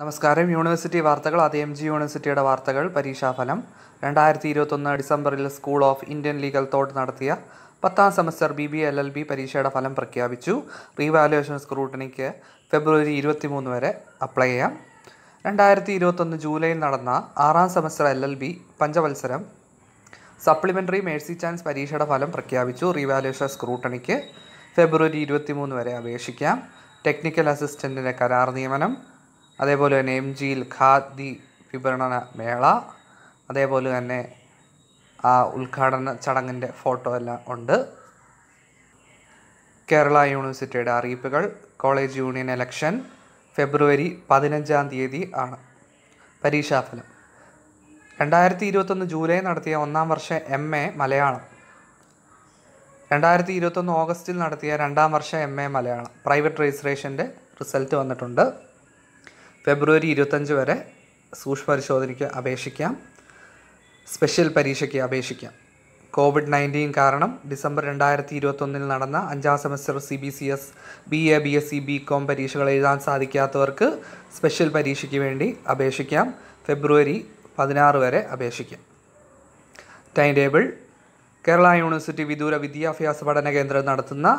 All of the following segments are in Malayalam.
നമസ്കാരം യൂണിവേഴ്സിറ്റി വാർത്തകൾ അത് എം ജി യൂണിവേഴ്സിറ്റിയുടെ വാർത്തകൾ പരീക്ഷാഫലം രണ്ടായിരത്തി ഇരുപത്തൊന്ന് ഡിസംബറിൽ school of Indian legal thought നടത്തിയ പത്താം semester B B L L B പരീക്ഷയുടെ ഫലം പ്രഖ്യാപിച്ചു റീവാലുവേഷൻ സ്ക്രൂട്ടണിക്ക് ഫെബ്രുവരി മൂന്ന് വരെ അപ്ലൈ ചെയ്യാം രണ്ടായിരത്തി ഇരുപത്തൊന്ന് ജൂലൈയിൽ നടന്ന ആറാം സെമസ്റ്റർ എൽ എൽ ബി പഞ്ചവത്സരം സപ്ലിമെൻ്ററി മേഴ്സി ചാൻസ് പരീക്ഷയുടെ ഫലം പ്രഖ്യാപിച്ചു റീവാലുവേഷൻ സ്ക്രൂട്ടണിക്ക് ഫെബ്രുവരി മൂന്ന് വരെ അപേക്ഷിക്കാം ടെക്നിക്കൽ അസിസ്റ്റൻറ്റിൻ്റെ കരാർ നിയമനം അതേപോലെ തന്നെ എം ജിയിൽ ഖാദി വിപണന മേള അതേപോലെ തന്നെ ആ ഉദ്ഘാടന ചടങ്ങിൻ്റെ ഫോട്ടോ എല്ലാം ഉണ്ട് കേരള യൂണിവേഴ്സിറ്റിയുടെ അറിയിപ്പുകൾ കോളേജ് യൂണിയൻ ഇലക്ഷൻ ഫെബ്രുവരി പതിനഞ്ചാം തീയതി ആണ് പരീക്ഷാഫലം രണ്ടായിരത്തി ഇരുപത്തൊന്ന് ജൂലൈ നടത്തിയ ഒന്നാം വർഷ എം എ മലയാളം രണ്ടായിരത്തി ഇരുപത്തൊന്ന് ഓഗസ്റ്റിൽ നടത്തിയ രണ്ടാം വർഷ എം എ മലയാളം പ്രൈവറ്റ് രജിസ്ട്രേഷൻ്റെ റിസൾട്ട് വന്നിട്ടുണ്ട് ഫെബ്രുവരി ഇരുപത്തഞ്ച് വരെ പരിശോധനയ്ക്ക് അപേക്ഷിക്കാം സ്പെഷ്യൽ പരീക്ഷയ്ക്ക് അപേക്ഷിക്കാം കോവിഡ് നയൻറ്റീൻ കാരണം ഡിസംബർ രണ്ടായിരത്തി ഇരുപത്തൊന്നിൽ നടന്ന അഞ്ചാം semester C B C S B A B S C B Com പരീക്ഷകൾ എഴുതാൻ സാധിക്കാത്തവർക്ക് സ്പെഷ്യൽ പരീക്ഷയ്ക്ക് വേണ്ടി അപേക്ഷിക്കാം ഫെബ്രുവരി പതിനാറ് വരെ അപേക്ഷിക്കാം ടൈം ടേബിൾ കേരള യൂണിവേഴ്സിറ്റി വിദൂര വിദ്യാഭ്യാസ പഠന കേന്ദ്രം നടത്തുന്ന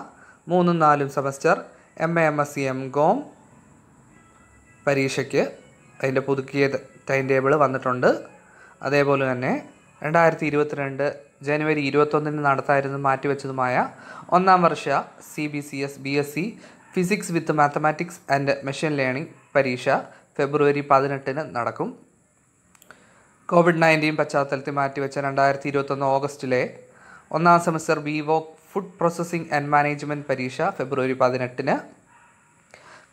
മൂന്നും നാലും semester M A M S C M Com പരീക്ഷയ്ക്ക് അതിൻ്റെ പുതുക്കിയ ടൈം ടേബിൾ വന്നിട്ടുണ്ട് അതേപോലെ തന്നെ രണ്ടായിരത്തി ഇരുപത്തിരണ്ട് ജനുവരി ഇരുപത്തൊന്നിന് നടത്തായിരുന്നു മാറ്റിവെച്ചതുമായ ഒന്നാം വർഷ C B C S B S C physics with mathematics and machine learning പരീക്ഷ ഫെബ്രുവരി പതിനെട്ടിന് നടക്കും കോവിഡ് നയൻറ്റീൻ പശ്ചാത്തലത്തിൽ മാറ്റിവെച്ച രണ്ടായിരത്തി ഇരുപത്തൊന്ന് ഓഗസ്റ്റിലെ ഒന്നാം semester B Voc food processing and management പരീക്ഷ ഫെബ്രുവരി പതിനെട്ടിന്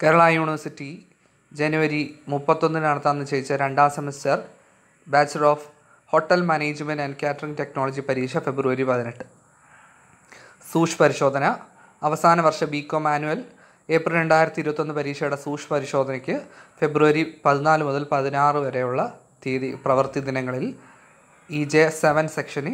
കേരള യൂണിവേഴ്സിറ്റി ജനുവരി മുപ്പത്തൊന്നിനാണ് തന്ന് ചെയ്യിച്ച രണ്ടാം semester bachelor of hotel management and catering technology പരീക്ഷ ഫെബ്രുവരി പതിനെട്ട് സൂഷ് പരിശോധന അവസാന വർഷ ബി കോം ആനുവൽ ഏപ്രിൽ രണ്ടായിരത്തി ഇരുപത്തൊന്ന് പരീക്ഷയുടെ സൂഷ് പരിശോധനയ്ക്ക് ഫെബ്രുവരി പതിനാല് മുതൽ പതിനാറ് വരെയുള്ള തീയതി പ്രവൃത്തി ദിനങ്ങളിൽ ഇ ജെ സെവൻ സെക്ഷനിൽ